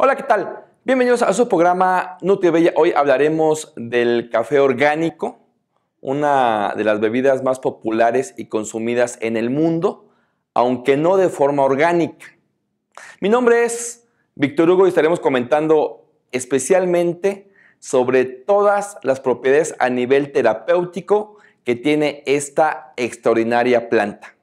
Hola, ¿qué tal? Bienvenidos a su programa Bella. Hoy hablaremos del café orgánico, una de las bebidas más populares y consumidas en el mundo, aunque no de forma orgánica. Mi nombre es Víctor Hugo y estaremos comentando especialmente sobre todas las propiedades a nivel terapéutico que tiene esta extraordinaria planta.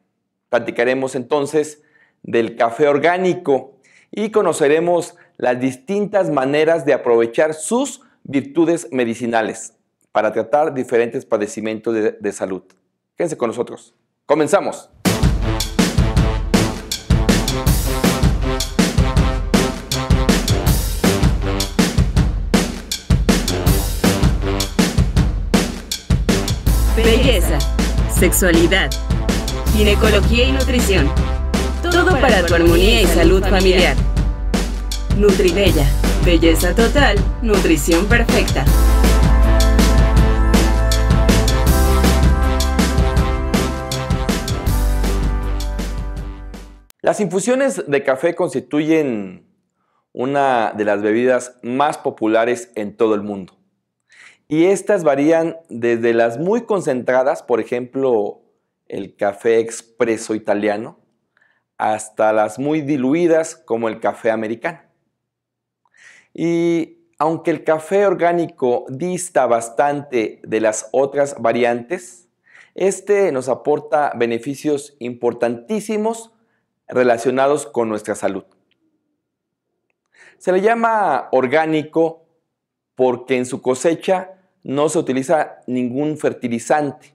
Platicaremos entonces del café orgánico y conoceremos las distintas maneras de aprovechar sus virtudes medicinales para tratar diferentes padecimientos de, salud. Quédense con nosotros. Comenzamos. Belleza, sexualidad, ginecología y nutrición. Todo, para tu armonía y salud familiar. Nutribella, belleza total, nutrición perfecta. Las infusiones de café constituyen una de las bebidas más populares en todo el mundo. Y estas varían desde las muy concentradas, por ejemplo, el café expreso italiano, hasta las muy diluidas como el café americano. Y aunque el café orgánico dista bastante de las otras variantes, este nos aporta beneficios importantísimos relacionados con nuestra salud. Se le llama orgánico porque en su cosecha no se utiliza ningún fertilizante.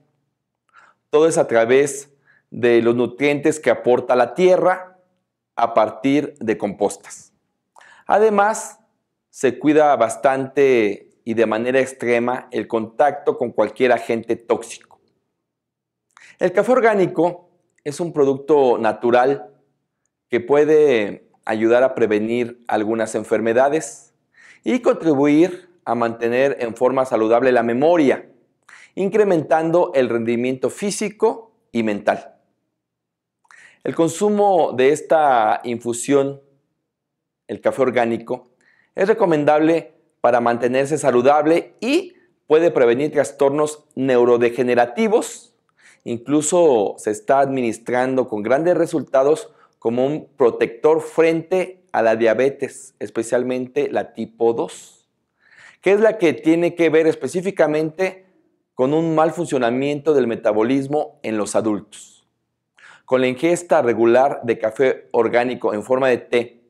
Todo es a través de los nutrientes que aporta la tierra a partir de compostas. Además, se cuida bastante y de manera extrema el contacto con cualquier agente tóxico. El café orgánico es un producto natural que puede ayudar a prevenir algunas enfermedades y contribuir a mantener en forma saludable la memoria, incrementando el rendimiento físico y mental. El consumo de esta infusión, el café orgánico, es recomendable para mantenerse saludable y puede prevenir trastornos neurodegenerativos. Incluso se está administrando con grandes resultados como un protector frente a la diabetes, especialmente la tipo 2, que es la que tiene que ver específicamente con un mal funcionamiento del metabolismo en los adultos. Con la ingesta regular de café orgánico en forma de té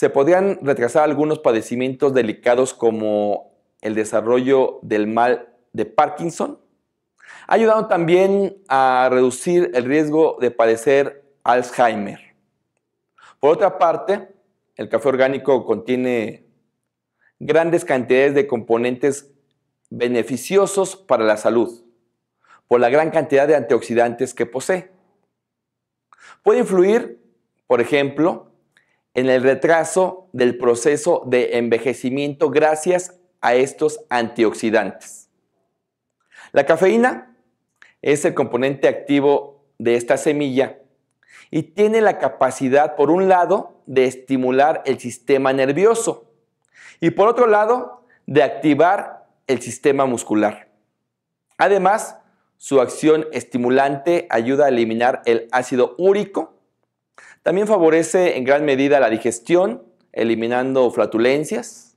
se podrían retrasar algunos padecimientos delicados como el desarrollo del mal de Parkinson. ayudando también a reducir el riesgo de padecer Alzheimer. Por otra parte, el café orgánico contiene grandes cantidades de componentes beneficiosos para la salud, por la gran cantidad de antioxidantes que posee. Puede influir, por ejemplo, en el retraso del proceso de envejecimiento gracias a estos antioxidantes. La cafeína es el componente activo de esta semilla y tiene la capacidad, por un lado, de estimular el sistema nervioso y por otro lado, de activar el sistema muscular. Además, su acción estimulante ayuda a eliminar el ácido úrico también favorece en gran medida la digestión, eliminando flatulencias.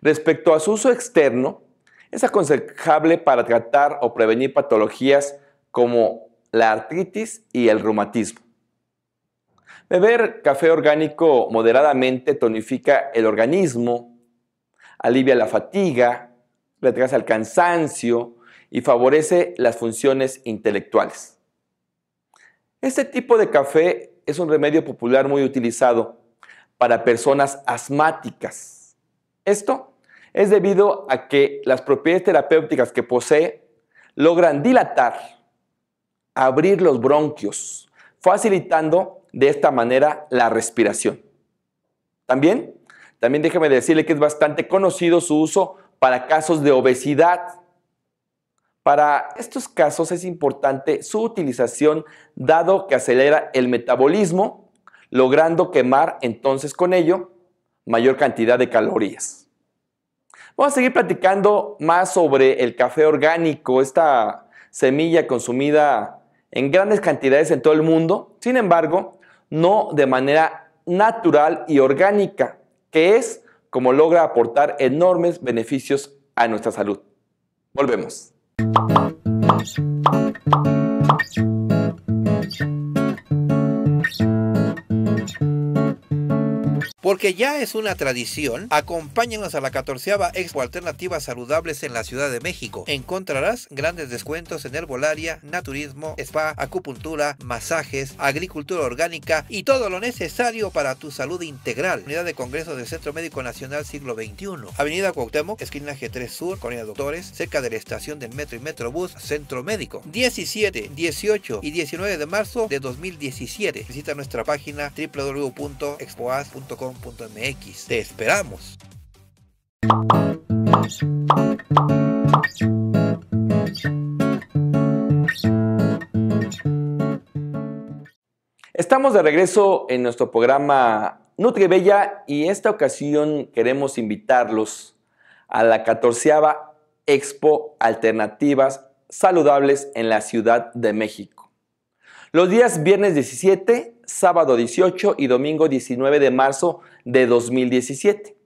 Respecto a su uso externo, es aconsejable para tratar o prevenir patologías como la artritis y el reumatismo. Beber café orgánico moderadamente tonifica el organismo, alivia la fatiga, retrasa el cansancio y favorece las funciones intelectuales. Este tipo de café es un remedio popular muy utilizado para personas asmáticas. Esto es debido a que las propiedades terapéuticas que posee logran dilatar, abrir los bronquios, facilitando de esta manera la respiración. También, también déjeme decirle que es bastante conocido su uso para casos de obesidad para estos casos es importante su utilización dado que acelera el metabolismo, logrando quemar entonces con ello mayor cantidad de calorías. Vamos a seguir platicando más sobre el café orgánico, esta semilla consumida en grandes cantidades en todo el mundo, sin embargo, no de manera natural y orgánica, que es como logra aportar enormes beneficios a nuestra salud. Volvemos. Thank you. porque ya es una tradición. Acompáñanos a la 14 Expo Alternativas Saludables en la Ciudad de México. Encontrarás grandes descuentos en herbolaria, naturismo, spa, acupuntura, masajes, agricultura orgánica y todo lo necesario para tu salud integral. Unidad de Congreso del Centro Médico Nacional Siglo XXI. Avenida Cuauhtémoc, esquina G3 Sur, Colonia Doctores, cerca de la estación del Metro y Metrobús, Centro Médico. 17, 18 y 19 de marzo de 2017. Visita nuestra página www.expoas.com te esperamos. Estamos de regreso en nuestro programa Bella y esta ocasión queremos invitarlos a la 14 Expo Alternativas Saludables en la Ciudad de México. Los días viernes 17 sábado 18 y domingo 19 de marzo de 2017.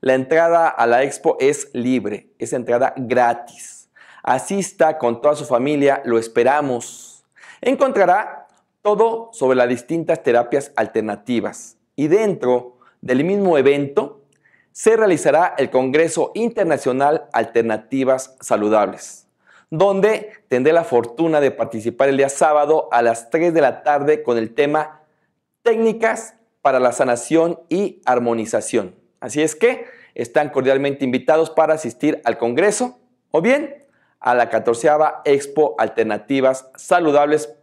La entrada a la expo es libre, es entrada gratis. Asista con toda su familia, lo esperamos. Encontrará todo sobre las distintas terapias alternativas y dentro del mismo evento se realizará el Congreso Internacional Alternativas Saludables donde tendré la fortuna de participar el día sábado a las 3 de la tarde con el tema Técnicas para la sanación y armonización. Así es que están cordialmente invitados para asistir al Congreso o bien a la 14 Expo Alternativas Saludables.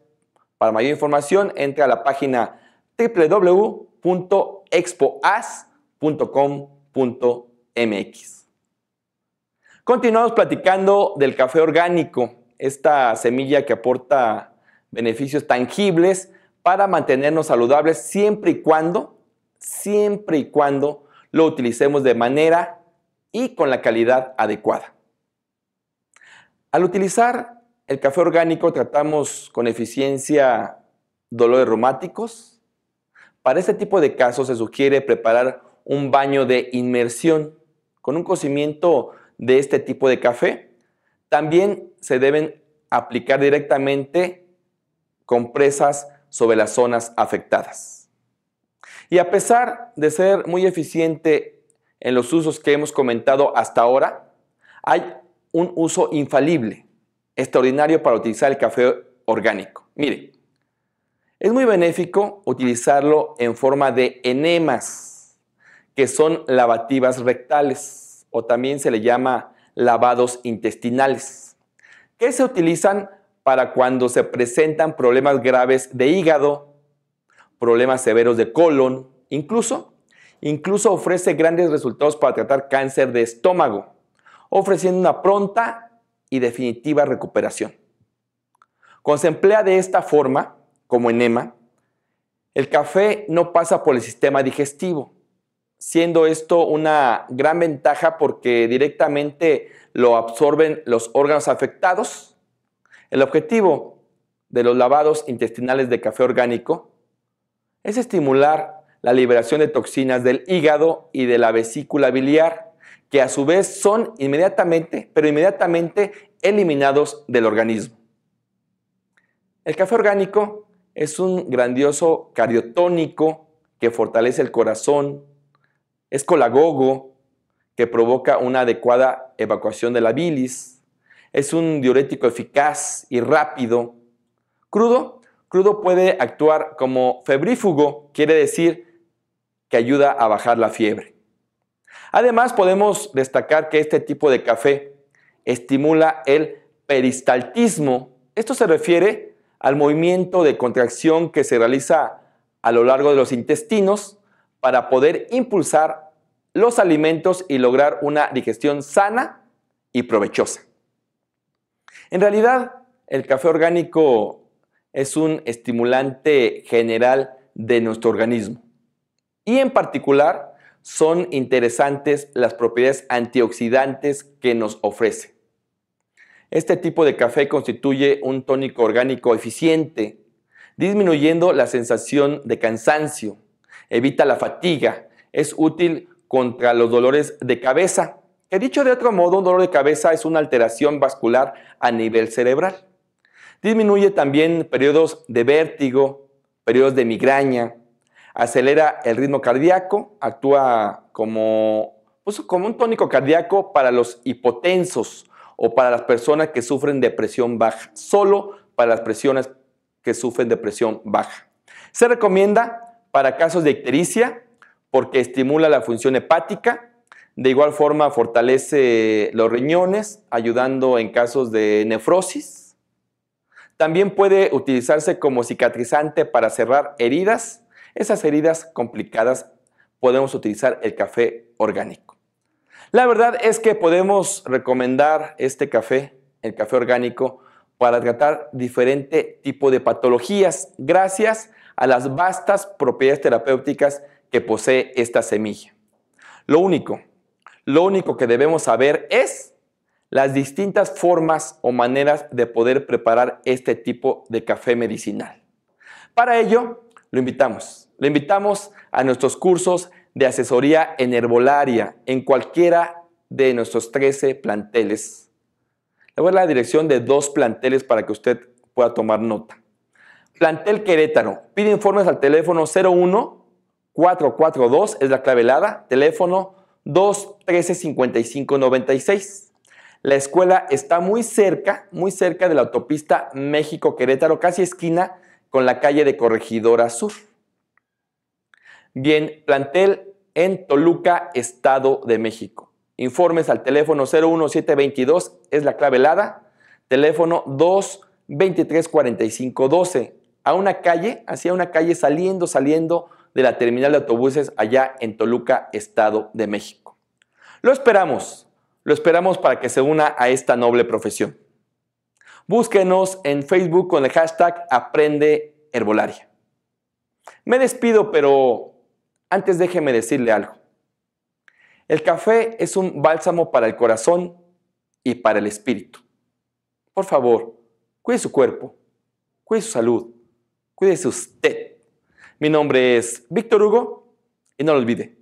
Para mayor información, entre a la página www.expoas.com.mx. Continuamos platicando del café orgánico, esta semilla que aporta beneficios tangibles para mantenernos saludables siempre y cuando, siempre y cuando lo utilicemos de manera y con la calidad adecuada. Al utilizar el café orgánico tratamos con eficiencia dolores reumáticos. Para este tipo de casos se sugiere preparar un baño de inmersión con un cocimiento de este tipo de café. También se deben aplicar directamente compresas sobre las zonas afectadas. Y a pesar de ser muy eficiente en los usos que hemos comentado hasta ahora, hay un uso infalible, extraordinario para utilizar el café orgánico. Mire, es muy benéfico utilizarlo en forma de enemas, que son lavativas rectales o también se le llama lavados intestinales, que se utilizan para cuando se presentan problemas graves de hígado, problemas severos de colon, incluso, incluso ofrece grandes resultados para tratar cáncer de estómago, ofreciendo una pronta y definitiva recuperación. Cuando se emplea de esta forma, como enema, el café no pasa por el sistema digestivo, siendo esto una gran ventaja porque directamente lo absorben los órganos afectados. El objetivo de los lavados intestinales de café orgánico es estimular la liberación de toxinas del hígado y de la vesícula biliar, que a su vez son inmediatamente, pero inmediatamente eliminados del organismo. El café orgánico es un grandioso cardiotónico que fortalece el corazón, es colagogo, que provoca una adecuada evacuación de la bilis. Es un diurético eficaz y rápido. Crudo, crudo puede actuar como febrífugo, quiere decir que ayuda a bajar la fiebre. Además, podemos destacar que este tipo de café estimula el peristaltismo. Esto se refiere al movimiento de contracción que se realiza a lo largo de los intestinos para poder impulsar los alimentos y lograr una digestión sana y provechosa. En realidad, el café orgánico es un estimulante general de nuestro organismo. Y en particular, son interesantes las propiedades antioxidantes que nos ofrece. Este tipo de café constituye un tónico orgánico eficiente, disminuyendo la sensación de cansancio, evita la fatiga, es útil contra los dolores de cabeza, He dicho de otro modo, un dolor de cabeza es una alteración vascular a nivel cerebral. Disminuye también periodos de vértigo, periodos de migraña, acelera el ritmo cardíaco, actúa como, pues, como un tónico cardíaco para los hipotensos o para las personas que sufren de presión baja, solo para las personas que sufren de presión baja. Se recomienda para casos de ictericia, porque estimula la función hepática, de igual forma fortalece los riñones, ayudando en casos de nefrosis. También puede utilizarse como cicatrizante para cerrar heridas. Esas heridas complicadas podemos utilizar el café orgánico. La verdad es que podemos recomendar este café, el café orgánico, para tratar diferente tipo de patologías gracias a las vastas propiedades terapéuticas que posee esta semilla. Lo único, lo único que debemos saber es las distintas formas o maneras de poder preparar este tipo de café medicinal. Para ello, lo invitamos. Lo invitamos a nuestros cursos de asesoría en herbolaria en cualquiera de nuestros 13 planteles. Le voy a dar la dirección de dos planteles para que usted pueda tomar nota. Plantel Querétaro. Pide informes al teléfono 01 442 es la clave helada, teléfono 213 5596. La escuela está muy cerca, muy cerca de la autopista México-Querétaro, casi esquina con la calle de Corregidora Sur. Bien, plantel en Toluca, Estado de México. Informes al teléfono 01722 es la clave helada, teléfono 223-4512 a una calle, hacia una calle saliendo, saliendo de la terminal de autobuses allá en Toluca, Estado de México. Lo esperamos, lo esperamos para que se una a esta noble profesión. Búsquenos en Facebook con el hashtag Aprende Herbolaria. Me despido, pero antes déjeme decirle algo. El café es un bálsamo para el corazón y para el espíritu. Por favor, cuide su cuerpo, cuide su salud Cuídese usted. Mi nombre es Víctor Hugo y no lo olvide.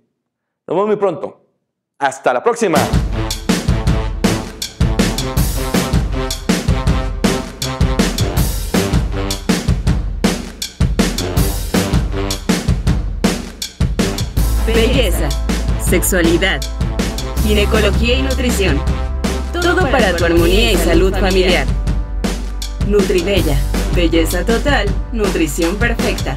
Nos vemos muy pronto. Hasta la próxima. Belleza, sexualidad, ginecología y nutrición. Todo para tu armonía y salud familiar. Nutribella Belleza total, nutrición perfecta.